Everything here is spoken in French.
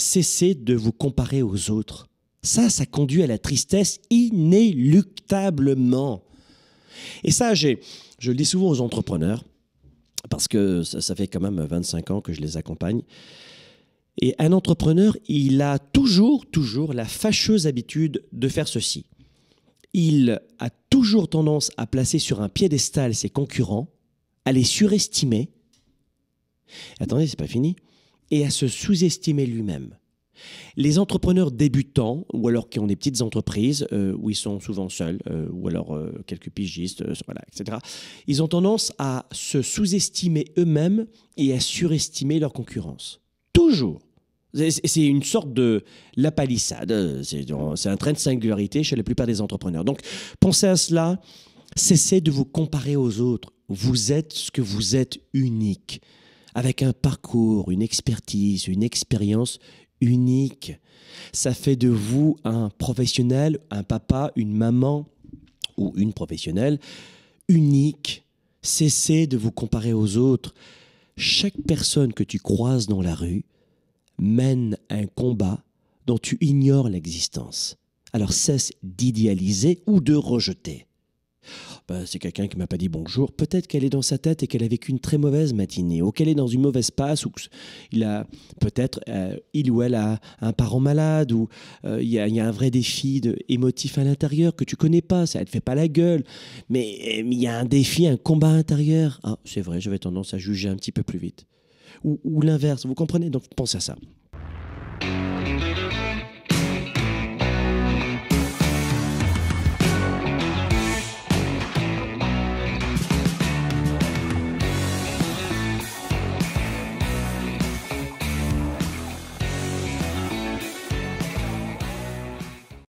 cesser de vous comparer aux autres. Ça, ça conduit à la tristesse inéluctablement. Et ça, j'ai, je le dis souvent aux entrepreneurs, parce que ça, ça, fait quand même 25 ans que je les accompagne. Et un entrepreneur, il a toujours, toujours la fâcheuse habitude de faire ceci. Il a toujours tendance à placer sur un piédestal ses concurrents, à les surestimer. Attendez, c'est pas fini et à se sous-estimer lui-même. Les entrepreneurs débutants, ou alors qui ont des petites entreprises, euh, où ils sont souvent seuls, euh, ou alors euh, quelques pigistes, voilà, etc., ils ont tendance à se sous-estimer eux-mêmes et à surestimer leur concurrence. Toujours. C'est une sorte de la palissade, c'est un train de singularité chez la plupart des entrepreneurs. Donc pensez à cela, cessez de vous comparer aux autres. Vous êtes ce que vous êtes unique avec un parcours, une expertise, une expérience unique. Ça fait de vous un professionnel, un papa, une maman ou une professionnelle unique. Cessez de vous comparer aux autres. Chaque personne que tu croises dans la rue mène un combat dont tu ignores l'existence. Alors cesse d'idéaliser ou de rejeter c'est quelqu'un qui m'a pas dit bonjour. Peut-être qu'elle est dans sa tête et qu'elle a vécu une très mauvaise matinée, ou qu'elle est dans une mauvaise passe, ou il a peut-être euh, il ou elle a un parent malade, ou euh, il, y a, un vrai défi émotif à l'intérieur que tu connais pas, ça ne te fait pas la gueule, mais il y a un défi, un combat intérieur. Ah, c'est vrai, j'avais tendance à juger un petit peu plus vite, ou, l'inverse. Vous comprenez Donc pensez à ça.